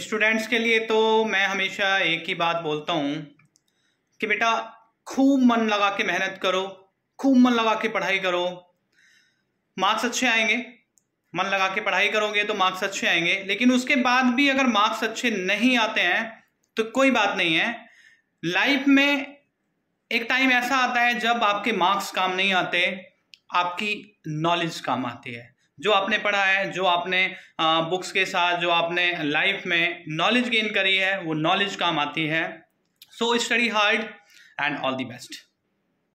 students के लिए तो मैं हमेशा एक ही बात बोलता हूँ कि बेटा खूब मन लगा के मेहनत करो खूब मन लगा के पढ़ाई करो मार्क्स अच्छे आएंगे मन लगा के पढ़ाई करोगे तो मार्क्स अच्छे आएंगे लेकिन उसके बाद भी अगर मार्क्स अच्छे नहीं आते हैं तो कोई बात नहीं है लाइफ में एक टाइम ऐसा आता है जब आपके मार्क्स काम नहीं आते आपकी नॉलेज काम आती है जो आपने पढ़ा है जो आपने आ, बुक्स के साथ जो आपने लाइफ में नॉलेज गेन करी है वो नॉलेज काम आती है so study hard and all the best